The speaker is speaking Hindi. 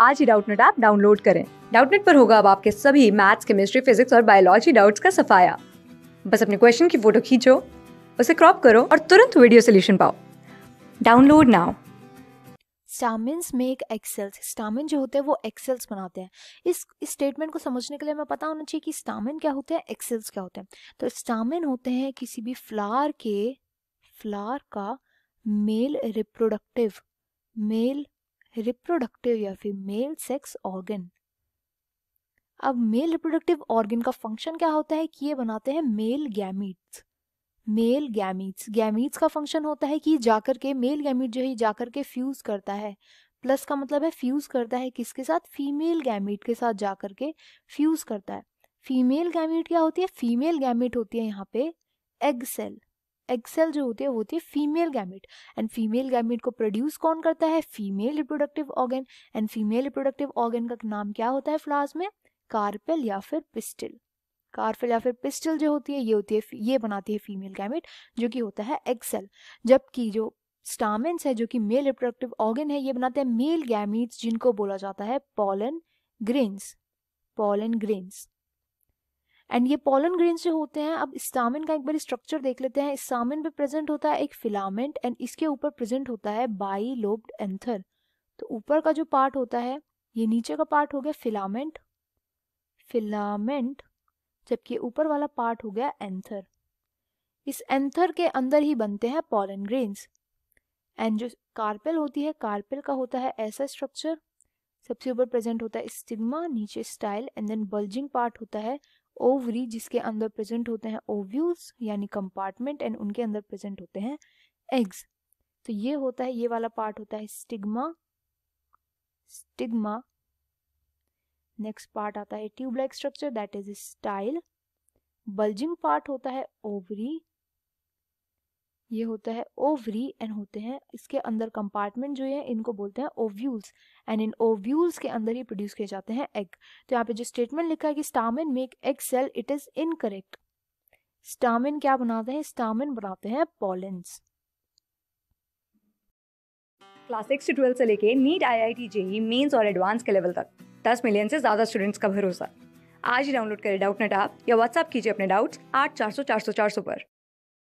आज ही डाउटनेट ऐप डाउनलोड करें डाउटनेट पर होगा अब आपके सभी मैथ्स केमिस्ट्री फिजिक्स और बायोलॉजी डाउट्स का सफाया बस अपने क्वेश्चन की फोटो खींचो उसे क्रॉप करो और तुरंत वीडियो सोल्यूशन पाओ download now stamens make excels stamen जो होते हैं वो एक्सेल्स बनाते हैं इस स्टेटमेंट को समझने के लिए हमें पता होना चाहिए कि स्टामिन क्या होते हैं एक्सेल्स क्या होते हैं तो स्टामिन होते हैं किसी भी फ्लावर के फ्लावर का मेल रिप्रोडक्टिव मेल रिप्रोडक्टिव या फिर मेल सेक्स ऑर्गन अब मेल रिप्रोडक्टिव ऑर्गन का फंक्शन क्या होता है कि ये बनाते हैं male gametes male gametes gametes का फंक्शन होता है कि जाकर के मेल गैमीट जो है जाकर के फ्यूज करता है प्लस का मतलब है फ्यूज करता है किसके साथ फीमेल गैमीट के साथ जाकर के फ्यूज करता है फीमेल गैमीट क्या होती है फीमेल गैमीट होती है यहाँ पे एग सेल एग सेल जो होती है वो होती है female gamete and female gamete को प्रोड्यूस कौन करता है female reproductive organ and female reproductive organ का नाम क्या होता है फ्लास में कार्पेल या फिर पिस्टिल कार्पेल या फिर पिस्टिल जो होती है ये होती है ये बनाती है फीमेल गैमिट जो कि होता है एग सेल जबकि जो स्टामेंस है जो कि मेल रिप्रोडक्टिव ऑर्गन है ये बनाते हैं मेल गैमिट्स जिनको बोला जाता है pollen grains pollen grains and ये पोलन ग्रेन से होते हैं अब स्टामिन का एक बार स्ट्रक्चर देख लेते हैं स्टामिन पे प्रेजेंट होता है एक फिलामेंट एंड इसके ऊपर प्रेजेंट होता है बाई लोब्ड एंथर तो ऊपर का जो पार्ट होता है ये नीचे का पार्ट हो गया फिलामेंट फिलामेंट जबकि ऊपर वाला पार्ट हो गया एंथर इस एंथर के अंदर ही बनते हैं पोलन ग्रेन्स एंड जो कार्पेल होती है कार्पेल का होता है ऐसा स्ट्रक्चर सबसे ऊपर प्रेजेंट होता है स्टिग्मा नीचे style and then bulging part होता है ओवरी जिसके अंदर प्रेजेंट होते हैं ओव्यूल्स यानी कंपार्टमेंट एंड उनके अंदर प्रेजेंट होते हैं एग्स तो ये होता है ये वाला पार्ट होता है स्टिग्मा स्टिग्मा नेक्स्ट पार्ट आता है tubelight structure that is style bulging part होता है ओवरी ये होता है ओवरी एंड होते हैं इसके अंदर कंपार्टमेंट जो है इनको बोलते हैं ओव्यूल्स एंड इन ओव्यूल्स के अंदर ही प्रोड्यूस किए जाते हैं एग तो यहाँ पे जो स्टेटमेंट लिखा है कि stamen make egg cell it is incorrect stamen क्या बनाते हैं स्टामिन बनाते हैं पॉलेंस क्लास सिक्स से ट्वेल्थ से लेके NEET I I T JEE mains और एडवांस के लेवल तक दस मिलियन से ज़्यादा स्टूडेंट्स का भरोसा आज ही डाउनलोड करें डाउट नेट आप या व्हाट्सअप कीजिए अपने डाउट्स आठ चार सौ चार सौ चार सौ पर